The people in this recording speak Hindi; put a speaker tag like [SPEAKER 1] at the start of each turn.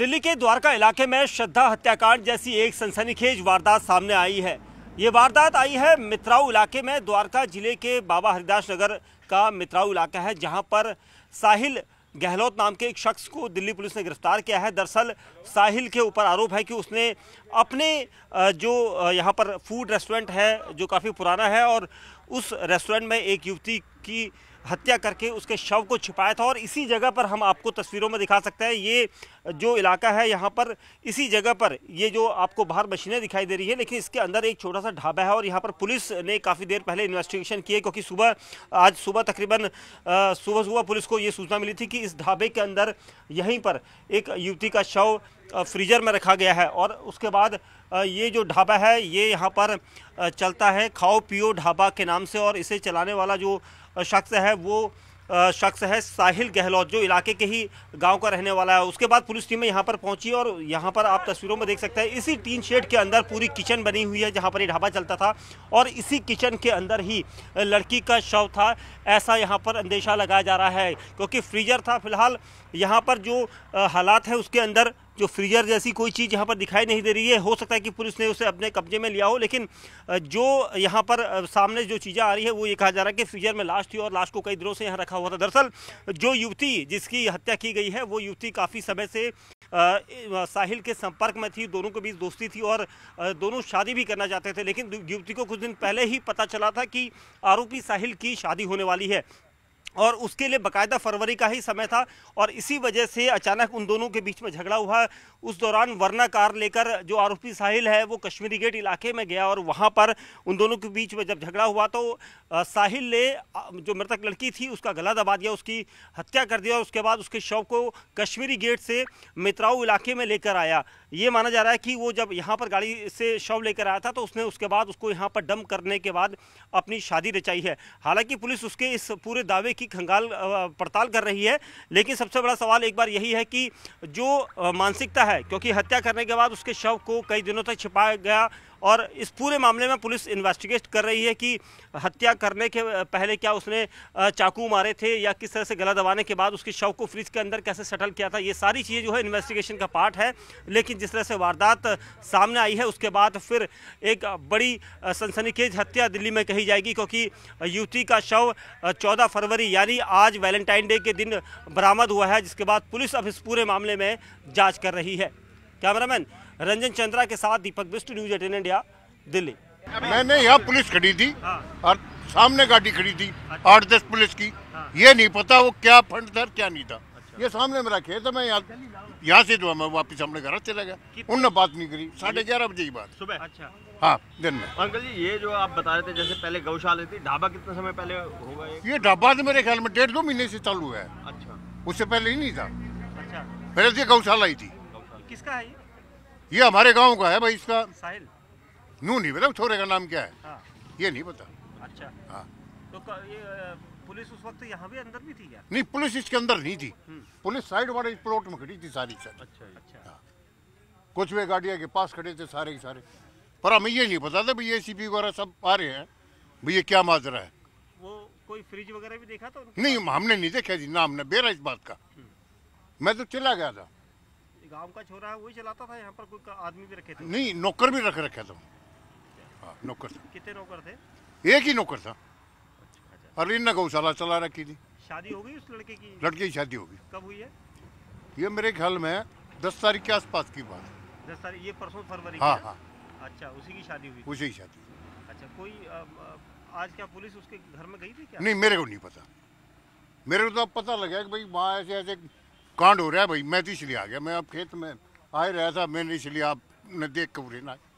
[SPEAKER 1] दिल्ली के द्वारका इलाके में श्रद्धा हत्याकांड जैसी एक सनसनीखेज वारदात सामने आई है ये वारदात आई है मित्राऊ इलाके में द्वारका जिले के बाबा हरिदास नगर का मित्राऊ इलाका है जहां पर साहिल गहलोत नाम के एक शख्स को दिल्ली पुलिस ने गिरफ्तार किया है दरअसल साहिल के ऊपर आरोप है कि उसने अपने जो यहाँ पर फूड रेस्टोरेंट है जो काफ़ी पुराना है और उस रेस्टोरेंट में एक युवती की हत्या करके उसके शव को छिपाया था और इसी जगह पर हम आपको तस्वीरों में दिखा सकते हैं ये जो इलाका है यहाँ पर इसी जगह पर ये जो आपको बाहर मशीनें दिखाई दे रही है लेकिन इसके अंदर एक छोटा सा ढाबा है और यहाँ पर पुलिस ने काफ़ी देर पहले इन्वेस्टिगेशन किए क्योंकि सुबह आज सुबह तकरीबन सुबह सुबह पुलिस को ये सूचना मिली थी कि इस ढाबे के अंदर यहीं पर एक युवती का शव फ्रीजर में रखा गया है और उसके बाद ये जो ढाबा है ये यहाँ पर चलता है खाओ पियो ढाबा के नाम से और इसे चलाने वाला जो शख्स है वो शख्स है साहिल गहलोत जो इलाके के ही गांव का रहने वाला है उसके बाद पुलिस टीमें यहां पर पहुंची और यहां पर आप तस्वीरों में देख सकते हैं इसी टीन शेड के अंदर पूरी किचन बनी हुई है जहां पर ये ढाबा चलता था और इसी किचन के अंदर ही लड़की का शव था ऐसा यहां पर अंदेशा लगाया जा रहा है क्योंकि फ्रीजर था फिलहाल यहाँ पर जो हालात है उसके अंदर जो फ्रीजर जैसी कोई चीज़ यहाँ पर दिखाई नहीं दे रही है हो सकता है कि पुलिस ने उसे अपने कब्जे में लिया हो लेकिन जो यहाँ पर सामने जो चीज़ें आ रही है वो ये कहा जा रहा है कि फ्रीजर में लाश थी और लाश को कई दिनों से यहाँ रखा हुआ था दरअसल जो युवती जिसकी हत्या की गई है वो युवती काफ़ी समय से आ, साहिल के संपर्क में थी दोनों के बीच दोस्ती थी और दोनों शादी भी करना चाहते थे लेकिन युवती को कुछ दिन पहले ही पता चला था कि आरोपी साहिल की शादी होने वाली है और उसके लिए बकायदा फरवरी का ही समय था और इसी वजह से अचानक उन दोनों के बीच में झगड़ा हुआ उस दौरान वरना कार लेकर जो आरोपी साहिल है वो कश्मीरी गेट इलाके में गया और वहाँ पर उन दोनों के बीच में जब झगड़ा हुआ तो साहिल ने जो मृतक लड़की थी उसका गला दबा दिया उसकी हत्या कर दिया और उसके बाद उसके शव को कश्मीरी गेट से मित्राऊ इलाके में लेकर आया ये माना जा रहा है कि वो जब यहाँ पर गाड़ी से शव लेकर आया था तो उसने उसके बाद उसको यहाँ पर डम करने के बाद अपनी शादी रचाई है हालांकि पुलिस उसके इस पूरे दावे की खंगाल पड़ताल कर रही है लेकिन सबसे बड़ा सवाल एक बार यही है कि जो मानसिकता है क्योंकि हत्या करने के बाद उसके शव को कई दिनों तक छिपाया गया और इस पूरे मामले में पुलिस इन्वेस्टिगेट कर रही है कि हत्या करने के पहले क्या उसने चाकू मारे थे या किस तरह से गला दबाने के बाद उसके शव को फ्रिज के अंदर कैसे सेटल किया था ये सारी चीज़ें जो है इन्वेस्टिगेशन का पार्ट है लेकिन जिस तरह से वारदात सामने आई है उसके बाद फिर एक बड़ी सनसनीखेज हत्या दिल्ली में कही जाएगी क्योंकि युवती का शव चौदह फरवरी यानी आज वैलेंटाइन डे के दिन बरामद हुआ है जिसके बाद पुलिस अब इस पूरे मामले में जाँच कर रही है कैमरामैन रंजन चंद्रा के साथ Deepak Bisht news eighteen India Delhi
[SPEAKER 2] मैंने यहाँ पुलिस खड़ी थी हाँ। और सामने गाड़ी खड़ी थी अच्छा। आठ दस पुलिस की हाँ। ये नहीं पता वो क्या फंड था क्या नहीं था अच्छा। ये सामने मेरा खेत है मैं यहाँ यहाँ से जो मैं वापिस अपने घर चला गया उनने बात नहीं करी साढ़े ग्यारह बजे की बात सुबह अच्छा हाँ दिन में अंकल जी ये जो आप बता रहे थे जैसे पहले गौशाला थी ढाबा कितने समय पहले होगा ये ढाबा तो मेरे ख्याल में डेढ़ दो महीने से चालू है अच्छा उससे पहले ही नहीं था अच्छा पहले से तो गौशाला ही थी किसका है ये हमारे गांव का है भाई इसका साहिल नू नहीं पता छोरे का नाम क्या है हाँ। ये नहीं पता अच्छा हाँ
[SPEAKER 1] तो ये पुलिस उस वक्त यहाँ भी अंदर भी थी क्या
[SPEAKER 2] नहीं पुलिस इसके अंदर नहीं थी हम्म। पुलिस साइड वाले प्लॉट में खड़ी थी सारी अच्छा, अच्छा। हाँ। कुछ वे गाड़िया के पास खड़े थे सारे के सारे पर हमें ये नहीं पता था भाई ए सी पी वगैरह सब आ रहे हैं भाई ये क्या माजरा है
[SPEAKER 1] वो कोई फ्रिज वगैरह भी देखा था
[SPEAKER 2] नहीं हमने नहीं देखा जी ना हमने बेरा इस बात का हम्म। मैं तो चला गया था
[SPEAKER 1] गांव का छोरा है वही चलाता था यहाँ पर कोई आदमी भी रखे थे
[SPEAKER 2] नहीं नौकर भी रख रखा था हाँ, नौकर था कितने नौकर थे एक ही नौकर था अरविंद ने गौशाला चला रखी थी
[SPEAKER 1] शादी हो गई उस लड़के की लड़के की शादी हो गई
[SPEAKER 2] कब हुई है ये मेरे ख्याल में दस तारीख के आसपास की बात
[SPEAKER 1] है दस तारीख ये परसों फरवरी हाँ हाँ अच्छा उसी की शादी हुई उसी की शादी अच्छा कोई आज क्या पुलिस उसके घर में गई थी क्या नहीं मेरे को नहीं पता
[SPEAKER 2] मेरे को तो अब पता लगा कि भाई वहाँ ऐसे ऐसे कांड हो रहा है भाई मैं तो इसलिए आ गया मैं अब खेत में आ रहा था मैंने इसलिए आपने देख के ना